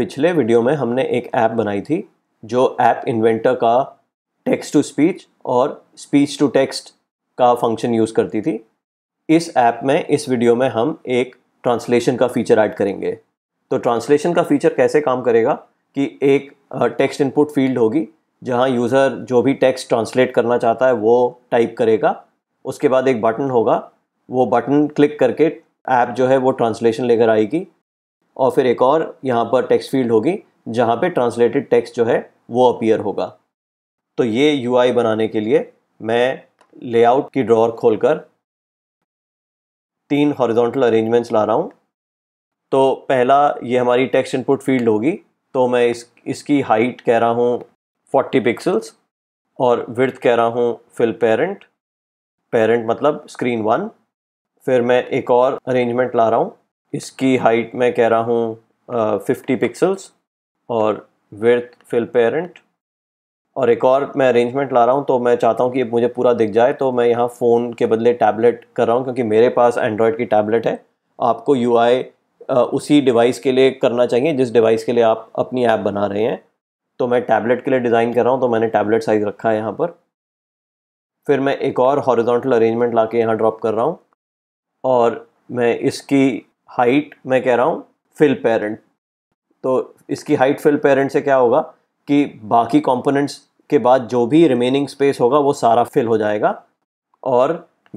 पिछले वीडियो में हमने एक ऐप बनाई थी जो ऐप इन्वेंटर का टेक्स्ट टू स्पीच और स्पीच टू टेक्स्ट का फंक्शन यूज़ करती थी इस ऐप में इस वीडियो में हम एक ट्रांसलेशन का फीचर ऐड करेंगे तो ट्रांसलेशन का फीचर कैसे काम करेगा कि एक टेक्स्ट इनपुट फील्ड होगी जहाँ यूज़र जो भी टेक्स्ट ट्रांसलेट करना चाहता है वो टाइप करेगा उसके बाद एक बटन होगा वो बटन क्लिक करके ऐप जो है वो ट्रांसलेशन लेकर आएगी और फिर एक और यहाँ पर टेक्स्ट फील्ड होगी जहाँ पे ट्रांसलेटेड टेक्स्ट जो है वो अपीयर होगा तो ये यूआई बनाने के लिए मैं लेआउट की ड्रॉर खोलकर तीन हॉरिजॉन्टल अरेंजमेंट्स ला रहा हूँ तो पहला ये हमारी टेक्स्ट इनपुट फील्ड होगी तो मैं इस इसकी हाइट कह रहा हूँ 40 पिक्सल्स और विर्थ कह रहा हूँ फिल पेरेंट पेरेंट मतलब स्क्रीन वन फिर मैं एक और अरेंजमेंट ला रहा हूँ इसकी हाइट मैं कह रहा हूँ फिफ्टी पिक्सल्स और विर्थ फिल पेरेंट और एक और मैं अरेंजमेंट ला रहा हूँ तो मैं चाहता हूँ कि मुझे पूरा दिख जाए तो मैं यहाँ फ़ोन के बदले टैबलेट कर रहा हूँ क्योंकि मेरे पास एंड्रॉयड की टैबलेट है आपको यू उसी डिवाइस के लिए करना चाहिए जिस डिवाइस के लिए आप अपनी ऐप बना रहे हैं तो मैं टैबलेट के लिए डिज़ाइन कर रहा हूँ तो मैंने टैबलेट साइज़ रखा है यहाँ पर फिर मैं एक और हॉरिजॉन्टल अरेंजमेंट ला के यहाँ ड्रॉप कर रहा हूँ और मैं इसकी हाइट मैं कह रहा हूँ फिल पेरेंट तो इसकी हाइट फिल पेरेंट से क्या होगा कि बाकी कंपोनेंट्स के बाद जो भी रिमेनिंग स्पेस होगा वो सारा फिल हो जाएगा और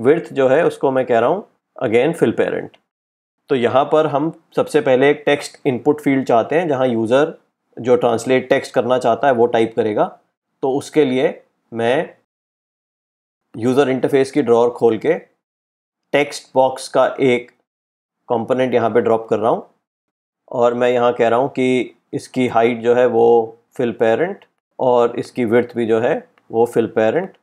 विर्थ जो है उसको मैं कह रहा हूँ अगेन फिल पेरेंट तो यहाँ पर हम सबसे पहले एक टेक्स्ट इनपुट फील्ड चाहते हैं जहाँ यूज़र जो ट्रांसलेट टेक्स्ट करना चाहता है वो टाइप करेगा तो उसके लिए मैं यूज़र इंटरफेस की ड्रॉर खोल के टेक्स्ट बॉक्स का एक कंपोनेंट यहाँ पे ड्रॉप कर रहा हूँ और मैं यहाँ कह रहा हूँ कि इसकी हाइट जो है वो फिल पेरेंट और इसकी विर्थ भी जो है वो फिल पेरेंट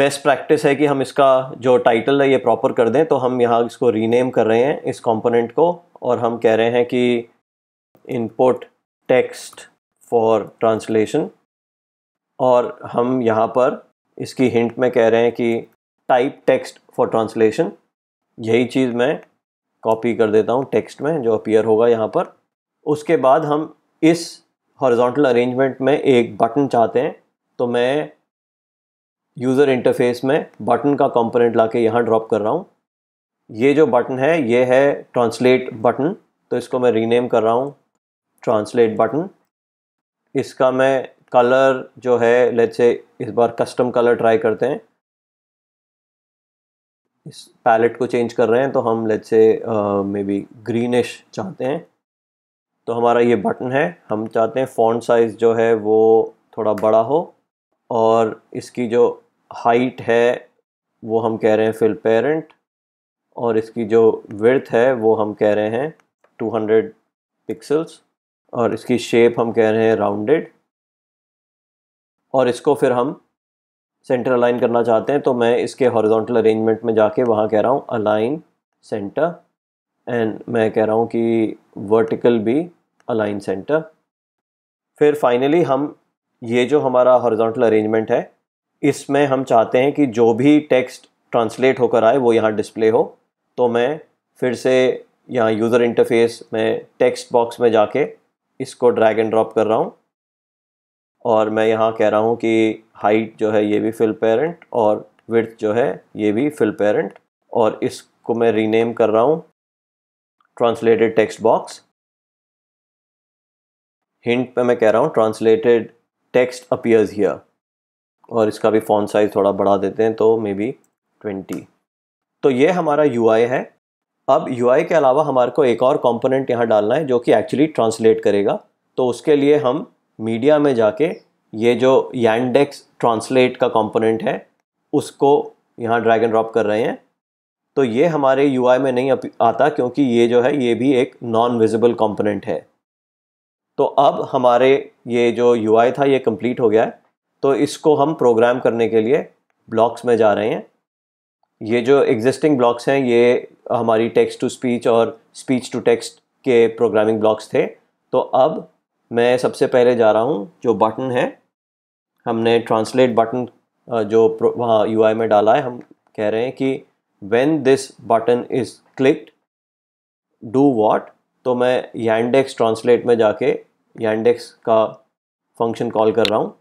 बेस्ट प्रैक्टिस है कि हम इसका जो टाइटल है ये प्रॉपर कर दें तो हम यहाँ इसको रीनेम कर रहे हैं इस कंपोनेंट को और हम कह रहे हैं कि इनपुट टेक्स्ट फॉर ट्रांसलेशन और हम यहाँ पर इसकी हिंट में कह रहे हैं कि टाइप टेक्स्ट फॉर ट्रांसलेशन यही चीज़ मैं कॉपी कर देता हूँ टेक्स्ट में जो अपीयर होगा यहाँ पर उसके बाद हम इस हॉरिजॉन्टल अरेंजमेंट में एक बटन चाहते हैं तो मैं यूज़र इंटरफेस में बटन का कंपोनेंट लाके यहाँ ड्रॉप कर रहा हूँ ये जो बटन है ये है ट्रांसलेट बटन तो इसको मैं रीनेम कर रहा हूँ ट्रांसलेट बटन इसका मैं कलर जो है लेट से इस बार कस्टम कलर ट्राई करते हैं इस पैलेट को चेंज कर रहे हैं तो हम लेट से मे बी ग्रीनिश चाहते हैं तो हमारा ये बटन है हम चाहते हैं फ़ॉन्ट साइज़ जो है वो थोड़ा बड़ा हो और इसकी जो हाइट है वो हम कह रहे हैं फिल पेरेंट और इसकी जो विर्थ है वो हम कह रहे हैं 200 पिक्सल्स और इसकी शेप हम कह रहे हैं राउंडेड और इसको फिर हम सेंटर अलाइन करना चाहते हैं तो मैं इसके हॉरिजॉन्टल अरेंजमेंट में जाके वहाँ कह रहा हूँ अलाइन सेंटर एंड मैं कह रहा हूँ कि वर्टिकल भी अलाइन सेंटर फिर फाइनली हम ये जो हमारा हॉरिजॉन्टल अरेंजमेंट है इसमें हम चाहते हैं कि जो भी टेक्स्ट ट्रांसलेट होकर आए वो यहाँ डिस्प्ले हो तो मैं फिर से यहाँ यूज़र इंटरफेस में टेक्स्ट बॉक्स में जाके इसको ड्रैग एंड ड्रॉप कर रहा हूँ और मैं यहाँ कह रहा हूँ कि हाइट जो है ये भी फिल पेरेंट और विर्थ जो है ये भी फिल पेरेंट और इसको मैं रीनेम कर रहा हूँ ट्रांसलेटेड टेक्स्ट बॉक्स हिंट पे मैं कह रहा हूँ ट्रांसलेटेड टेक्स्ट अपीयर्स हियर और इसका भी फ़ॉन्ट साइज़ थोड़ा बढ़ा देते हैं तो मे बी ट्वेंटी तो ये हमारा यू है अब यू के अलावा हमारे को एक और कंपोनेंट यहाँ डालना है जो कि एक्चुअली ट्रांसलेट करेगा तो उसके लिए हम मीडिया में जाके ये जो यांडेक्स ट्रांसलेट का कंपोनेंट है उसको यहाँ ड्रैग एंड ड्रॉप कर रहे हैं तो ये हमारे यू में नहीं आता क्योंकि ये जो है ये भी एक नॉन विजिबल कंपोनेंट है तो अब हमारे ये जो यू था ये कंप्लीट हो गया है तो इसको हम प्रोग्राम करने के लिए ब्लॉक्स में जा रहे हैं ये जो एग्जिस्टिंग ब्लॉक्स हैं ये हमारी टेक्स्ट टू स्पीच और स्पीच टू टेक्स्ट के प्रोग्रामिंग ब्लॉक्स थे तो अब मैं सबसे पहले जा रहा हूँ जो बटन है हमने ट्रांसलेट बटन जो वहाँ यू में डाला है हम कह रहे हैं कि when this button is clicked do what तो मैं यांडेक्स ट्रांसलेट में जाके यांडेक्स का फंक्शन कॉल कर रहा हूँ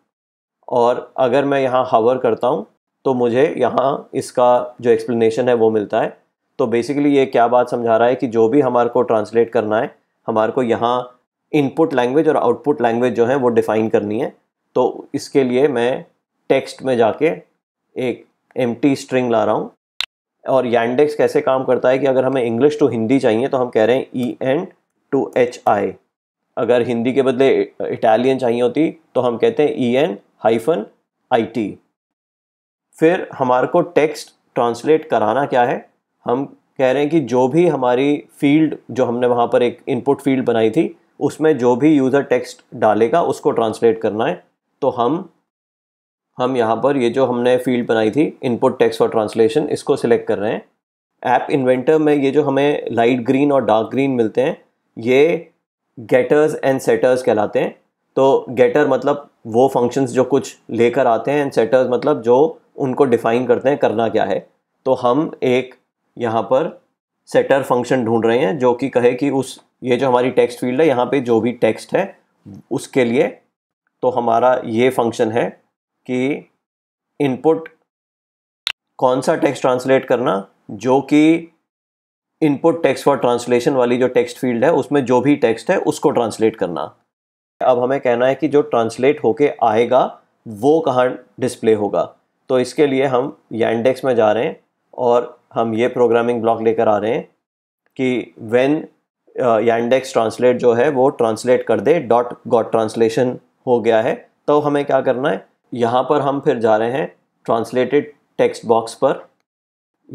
और अगर मैं यहाँ हावर करता हूँ तो मुझे यहाँ इसका जो एक्सप्लेनेशन है वो मिलता है तो बेसिकली ये क्या बात समझा रहा है कि जो भी हमारे को ट्रांसलेट करना है हमारे को यहाँ इनपुट लैंग्वेज और आउटपुट लैंग्वेज जो है वो डिफ़ाइन करनी है तो इसके लिए मैं टेक्स्ट में जाके एक एम स्ट्रिंग ला रहा हूँ और यांडेक्स कैसे काम करता है कि अगर हमें इंग्लिश टू हिंदी चाहिए तो हम कह रहे हैं E N to H I अगर हिंदी के बदले इटालियन चाहिए होती तो हम कहते हैं E N hyphen I T फिर हमारे को टेक्स्ट ट्रांसलेट कराना क्या है हम कह रहे हैं कि जो भी हमारी फील्ड जो हमने वहाँ पर एक इनपुट फील्ड बनाई थी उसमें जो भी यूज़र टेक्स्ट डालेगा उसको ट्रांसलेट करना है तो हम हम यहाँ पर ये जो हमने फील्ड बनाई थी इनपुट टेक्स्ट फॉर ट्रांसलेशन इसको सिलेक्ट कर रहे हैं ऐप इन्वेंटर में ये जो हमें लाइट ग्रीन और डार्क ग्रीन मिलते हैं ये गेटर्स एंड सेटर्स कहलाते हैं तो गेटर मतलब वो फंक्शंस जो कुछ लेकर आते हैं एंड सेटर्स मतलब जो उनको डिफाइन करते हैं करना क्या है तो हम एक यहाँ पर सेटर फंक्शन ढूंढ रहे हैं जो कि कहे कि उस ये जो हमारी टेक्स्ट फील्ड है यहाँ पे जो भी टेक्स्ट है उसके लिए तो हमारा ये फंक्शन है कि इनपुट कौन सा टेक्स्ट ट्रांसलेट करना जो कि इनपुट टेक्स्ट फॉर ट्रांसलेशन वाली जो टेक्स्ट फील्ड है उसमें जो भी टेक्स्ट है उसको ट्रांसलेट करना अब हमें कहना है कि जो ट्रांसलेट होके आएगा वो कहाँ डिस्प्ले होगा तो इसके लिए हम यैंडेक्स में जा रहे हैं और हम ये प्रोग्रामिंग ब्लॉक लेकर आ रहे हैं कि वेन यांडेक्स ट्रांसलेट जो है वो ट्रांसलेट कर दे डॉट गॉट ट्रांसलेशन हो गया है तो हमें क्या करना है यहाँ पर हम फिर जा रहे हैं ट्रांसलेटेड टेक्स्ट बॉक्स पर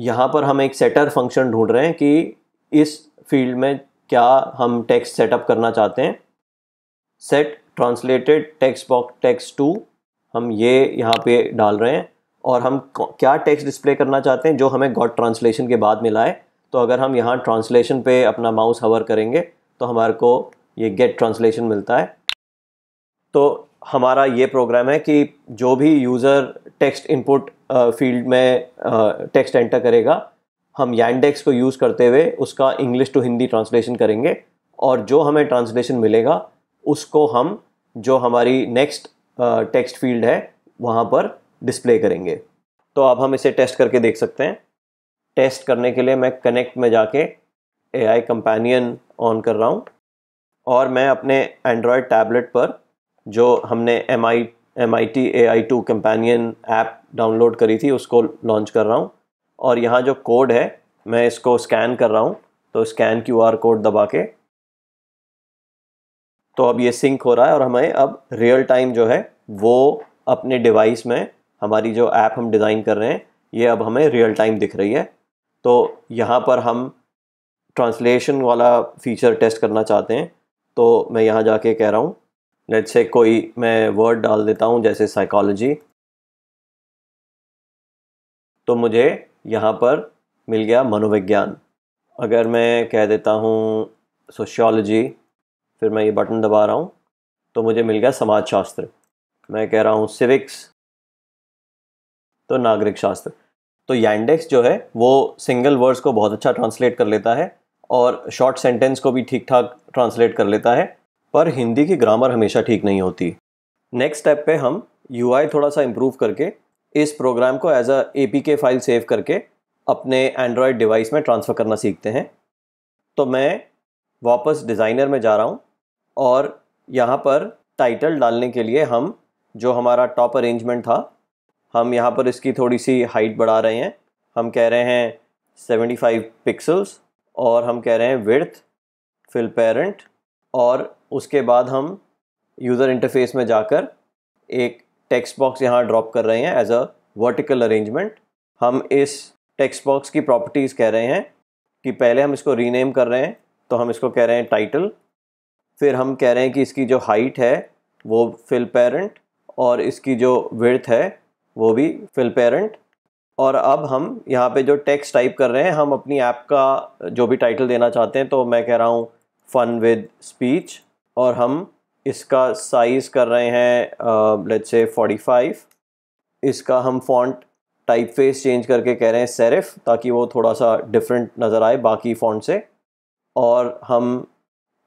यहाँ पर हम एक सेटर फंक्शन ढूंढ रहे हैं कि इस फील्ड में क्या हम टेक्स्ट सेटअप करना चाहते हैं set translated text box text to हम ये यहाँ पे डाल रहे हैं और हम क्या टेक्स्ट डिस्प्ले करना चाहते हैं जो हमें गॉड ट्रांसलेशन के बाद मिला है तो अगर हम यहाँ ट्रांसलेशन पे अपना माउस हवर करेंगे तो हमारे को ये गेट ट्रांसलेशन मिलता है तो हमारा ये प्रोग्राम है कि जो भी यूज़र टेक्स्ट इनपुट फील्ड में टेक्स्ट एंटर करेगा हम यैंडेक्स को यूज़ करते हुए उसका इंग्लिश टू हिंदी ट्रांसलेशन करेंगे और जो हमें ट्रांसलेशन मिलेगा उसको हम जो हमारी नेक्स्ट टेक्स्ट फील्ड है वहाँ पर डिस्प्ले करेंगे तो अब हम इसे टेस्ट करके देख सकते हैं टेस्ट करने के लिए मैं कनेक्ट में जाके ए आई कंपेनियन ऑन कर रहा हूँ और मैं अपने एंड्रॉयड टैबलेट पर जो हमने M I M I T A I two companion app download करी थी उसको लॉन्च कर रहा हूँ और यहाँ जो कोड है मैं इसको स्कैन कर रहा हूँ तो स्कैन क्यू आर कोड दबा के तो अब ये सिंक हो रहा है और हमें अब रियल टाइम जो है वो अपने डिवाइस में हमारी जो ऐप हम डिज़ाइन कर रहे हैं ये अब हमें रियल टाइम दिख रही है तो यहाँ पर हम ट्रांसलेशन वाला फीचर टेस्ट करना चाहते हैं तो मैं यहाँ जाके कह रहा हूँ लेट्स से कोई मैं वर्ड डाल देता हूँ जैसे साइकोलॉजी तो मुझे यहाँ पर मिल गया मनोविज्ञान अगर मैं कह देता हूँ सोशियोलॉजी फिर मैं ये बटन दबा रहा हूँ तो मुझे मिल गया समाजशास्त्र मैं कह रहा हूँ सिविक्स तो नागरिक शास्त्र तो यांडेक्स जो है वो सिंगल वर्ड्स को बहुत अच्छा ट्रांसलेट कर लेता है और शॉर्ट सेंटेंस को भी ठीक ठाक ट्रांसलेट कर लेता है पर हिंदी की ग्रामर हमेशा ठीक नहीं होती नेक्स्ट स्टेप पे हम यू थोड़ा सा इम्प्रूव करके इस प्रोग्राम को as a A file save करके अपने एंड्रॉयड डिवाइस में ट्रांसफ़र करना सीखते हैं तो मैं वापस डिज़ाइनर में जा रहा हूँ और यहाँ पर टाइटल डालने के लिए हम जो हमारा टॉप अरेंजमेंट था हम यहाँ पर इसकी थोड़ी सी हाइट बढ़ा रहे हैं हम कह रहे हैं 75 पिक्सल्स और हम कह रहे हैं विर्थ फिल पेरेंट और उसके बाद हम यूज़र इंटरफेस में जाकर एक टेक्स्ट बॉक्स यहाँ ड्रॉप कर रहे हैं एज अ वर्टिकल अरेंजमेंट हम इस टेक्स्ट बॉक्स की प्रॉपर्टीज़ कह रहे हैं कि पहले हम इसको रीनेम कर रहे हैं तो हम इसको कह रहे हैं टाइटल फिर हम कह रहे हैं कि इसकी जो हाइट है वो फिल पेरेंट और इसकी जो विर्थ है वो भी फिल पेरेंट और अब हम यहाँ पे जो टेक्स्ट टाइप कर रहे हैं हम अपनी ऐप का जो भी टाइटल देना चाहते हैं तो मैं कह रहा हूँ फ़न विद स्पीच और हम इसका साइज़ कर रहे हैं लेट्स से 45 इसका हम फॉन्ट टाइप फेस चेंज करके कह रहे हैं सेरिफ ताकि वो थोड़ा सा डिफरेंट नज़र आए बाकी फॉन्ट से और हम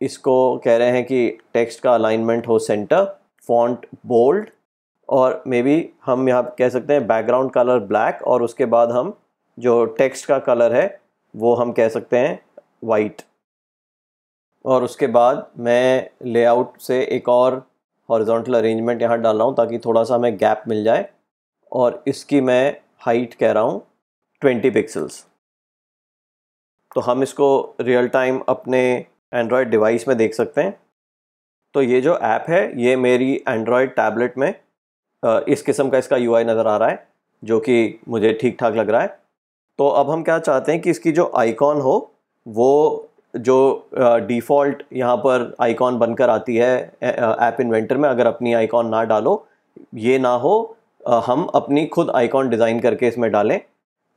इसको कह रहे हैं कि टेक्स्ट का अलाइनमेंट हो सेंटर फॉन्ट बोल्ड और मे बी हम यहाँ कह सकते हैं बैकग्राउंड कलर ब्लैक और उसके बाद हम जो टेक्स्ट का कलर है वो हम कह सकते हैं वाइट और उसके बाद मैं लेआउट से एक और हॉरिजॉन्टल अरेंजमेंट यहाँ डाल रहा हूँ ताकि थोड़ा सा हमें गैप मिल जाए और इसकी मैं हाइट कह रहा हूँ ट्वेंटी पिक्सल्स तो हम इसको रियल टाइम अपने एंड्रॉयड डिवाइस में देख सकते हैं तो ये जो ऐप है ये मेरी एंड्रॉयड टैबलेट में इस किस्म का इसका यू नज़र आ रहा है जो कि मुझे ठीक ठाक लग रहा है तो अब हम क्या चाहते हैं कि इसकी जो आइकॉन हो वो जो डिफ़ॉल्ट यहाँ पर आइकॉन बनकर आती है ऐप इन्वेंटर में अगर अपनी आइकॉन ना डालो ये ना हो हम अपनी खुद आइकॉन डिज़ाइन करके इसमें डालें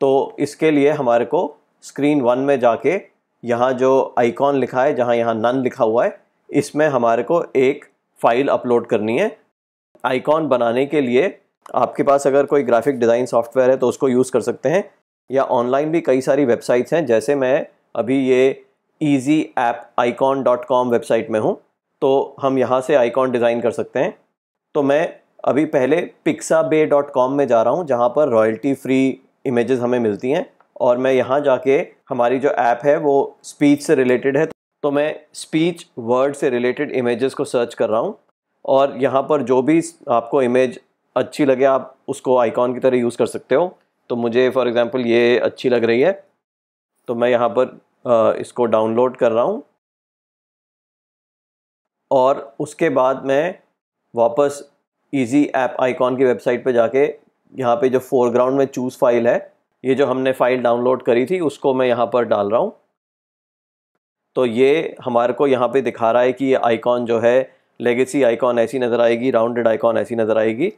तो इसके लिए हमारे को स्क्रीन वन में जाके यहाँ जो आइकॉन लिखा है जहाँ यहाँ नन लिखा हुआ है इसमें हमारे को एक फ़ाइल अपलोड करनी है आइकॉन बनाने के लिए आपके पास अगर कोई ग्राफिक डिज़ाइन सॉफ्टवेयर है तो उसको यूज़ कर सकते हैं या ऑनलाइन भी कई सारी वेबसाइट्स हैं जैसे मैं अभी ये easy app icon dot com website में हूँ तो हम यहाँ से आइकॉन डिज़ाइन कर सकते हैं तो मैं अभी पहले पिक्सा बे डॉट कॉम में जा रहा हूँ जहाँ पर रॉयल्टी फ्री इमेजेस हमें मिलती हैं और मैं यहाँ जाके हमारी जो ऐप है वो स्पीच से रिलेटेड है तो मैं स्पीच वर्ड से रिलेटेड इमेजेस को सर्च कर रहा हूँ और यहाँ पर जो भी आपको इमेज अच्छी लगे आप उसको आइकॉन की तरह यूज़ कर सकते हो तो मुझे फॉर एग्ज़ाम्पल ये अच्छी लग रही है तो मैं यहाँ पर इसको डाउनलोड कर रहा हूँ और उसके बाद मैं वापस इजी ऐप आइकॉन की वेबसाइट पे जाके यहाँ पे जो फोरग्राउंड में चूज़ फाइल है ये जो हमने फ़ाइल डाउनलोड करी थी उसको मैं यहाँ पर डाल रहा हूँ तो ये हमारे को यहाँ पे दिखा रहा है कि ये आइकॉन जो है लेगेसी आइकॉन ऐसी नज़र आएगी राउंडेड आइकॉन ऐसी नज़र आएगी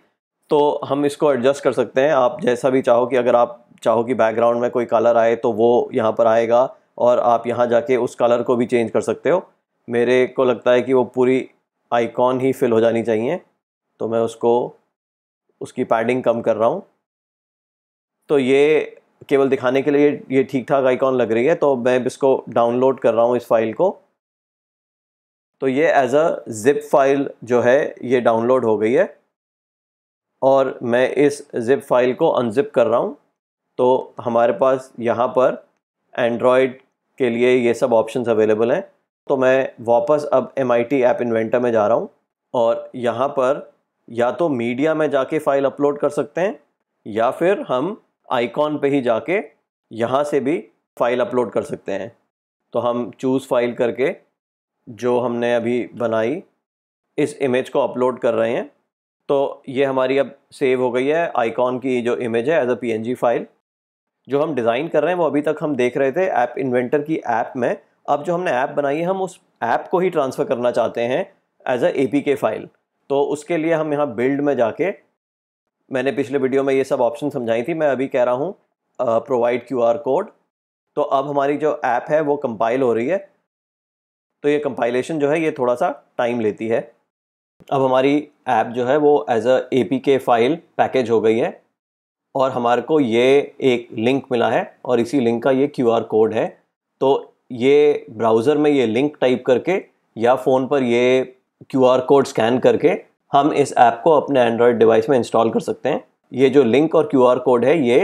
तो हम इसको एडजस्ट कर सकते हैं आप जैसा भी चाहो कि अगर आप चाहो कि बैकग्राउंड में कोई कलर आए तो वो यहाँ पर आएगा और आप यहाँ जाके उस कलर को भी चेंज कर सकते हो मेरे को लगता है कि वो पूरी आइकॉन ही फिल हो जानी चाहिए तो मैं उसको उसकी पैडिंग कम कर रहा हूँ तो ये केवल दिखाने के लिए ये ठीक ठाक आइकॉन लग रही है तो मैं इसको डाउनलोड कर रहा हूँ इस फाइल को तो ये एज अ ज़िप फाइल जो है ये डाउनलोड हो गई है और मैं इस ज़िप फाइल को अनज़िप कर रहा हूँ तो हमारे पास यहाँ पर एंड्रॉयड के लिए ये सब ऑप्शंस अवेलेबल हैं तो मैं वापस अब M I T app inventor में जा रहा हूँ और यहाँ पर या तो मीडिया में जाके फाइल अपलोड कर सकते हैं या फिर हम आइकॉन पे ही जाके यहाँ से भी फाइल अपलोड कर सकते हैं तो हम चूज़ फाइल करके जो हमने अभी बनाई इस इमेज को अपलोड कर रहे हैं तो ये हमारी अब सेव हो गई है आइकॉन की जो इमेज है एज अ पी फाइल जो हम डिज़ाइन कर रहे हैं वो अभी तक हम देख रहे थे ऐप इन्वेंटर की ऐप में अब जो हमने ऐप बनाई है हम उस ऐप को ही ट्रांसफ़र करना चाहते हैं एज अ ए फाइल तो उसके लिए हम यहाँ बिल्ड में जाके मैंने पिछले वीडियो में ये सब ऑप्शन समझाई थी मैं अभी कह रहा हूँ प्रोवाइड क्यू कोड तो अब हमारी जो ऐप है वो कंपाइल हो रही है तो ये कंपाइलेशन जो है ये थोड़ा सा टाइम लेती है अब हमारी ऐप जो है वो as a A P K file package हो गई है और हमारे को ये एक लिंक मिला है और इसी लिंक का ये क्यू आर कोड है तो ये ब्राउज़र में ये लिंक टाइप करके या फ़ोन पर ये क्यू आर कोड स्कैन करके हम इस ऐप को अपने एंड्रॉयड डिवाइस में इंस्टॉल कर सकते हैं ये जो लिंक और क्यू आर कोड है ये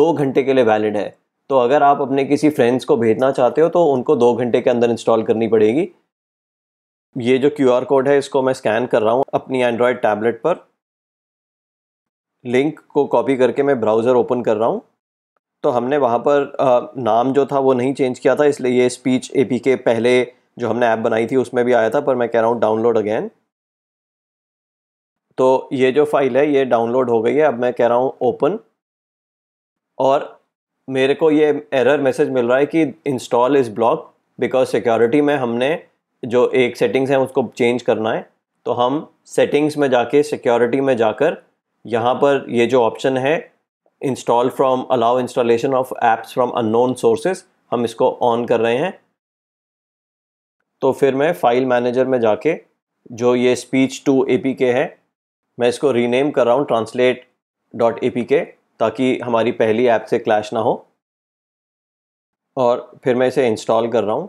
दो घंटे के लिए वैलिड है तो अगर आप अपने किसी फ्रेंड्स को भेजना चाहते हो तो उनको दो घंटे के अंदर इंस्टॉल करनी पड़ेगी ये जो क्यू आर कोड है इसको मैं स्कैन कर रहा हूँ अपनी एंड्रॉयड टैबलेट पर लिंक को कॉपी करके मैं ब्राउज़र ओपन कर रहा हूँ तो हमने वहाँ पर नाम जो था वो नहीं चेंज किया था इसलिए ये स्पीच ए पी के पहले जो हमने ऐप बनाई थी उसमें भी आया था पर मैं कह रहा हूँ डाउनलोड अगेन तो ये जो फाइल है ये डाउनलोड हो गई है अब मैं कह रहा हूँ ओपन और मेरे को ये एरर मैसेज मिल रहा है कि install is block because security में हमने जो एक सेटिंग्स हैं उसको चेंज करना है तो हम सेटिंग्स में जाके सिक्योरिटी में जाकर यहाँ पर ये जो ऑप्शन है install from allow installation of apps from unknown sources हम इसको ऑन कर रहे हैं तो फिर मैं फाइल मैनेजर में जाके जो ये स्पीच टू ए है मैं इसको रीनेम कर रहा हूँ ट्रांसलेट डॉट ए ताकि हमारी पहली ऐप से क्लैश ना हो और फिर मैं इसे इंस्टॉल कर रहा हूँ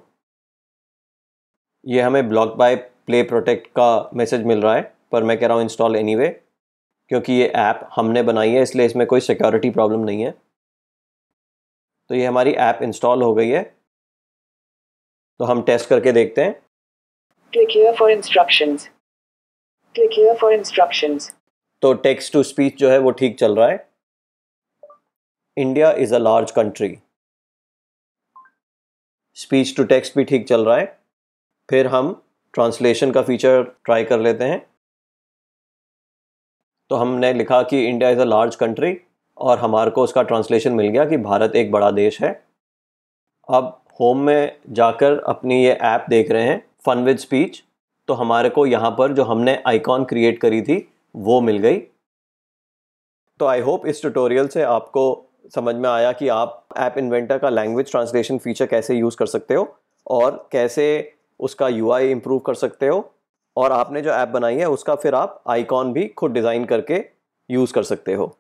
ये हमें ब्लॉक बाय प्ले प्रोटेक्ट का मैसेज मिल रहा है पर मैं कह रहा हूँ इंस्टॉल एनीवे क्योंकि ये ऐप हमने बनाई है इसलिए इसमें कोई सिक्योरिटी प्रॉब्लम नहीं है तो ये हमारी ऐप इंस्टॉल हो गई है तो हम टेस्ट करके देखते हैं click here for instructions click here for instructions तो टेक्स्ट टू स्पीच जो है वो ठीक चल रहा है India is a large country speech to text भी ठीक चल रहा है फिर हम ट्रांसलेशन का फीचर ट्राई कर लेते हैं तो हमने लिखा कि India is a large country और हमारे को उसका ट्रांसलेशन मिल गया कि भारत एक बड़ा देश है अब होम में जाकर अपनी ये ऐप देख रहे हैं फन विद स्पीच तो हमारे को यहाँ पर जो हमने आइकॉन क्रिएट करी थी वो मिल गई तो आई होप इस ट्यूटोरियल से आपको समझ में आया कि आप ऐप इन्वेंटर का लैंग्वेज ट्रांसलेशन फीचर कैसे यूज़ कर सकते हो और कैसे उसका यू आई इम्प्रूव कर सकते हो और आपने जो ऐप बनाई है उसका फिर आप आइकॉन भी खुद डिज़ाइन करके यूज़ कर सकते हो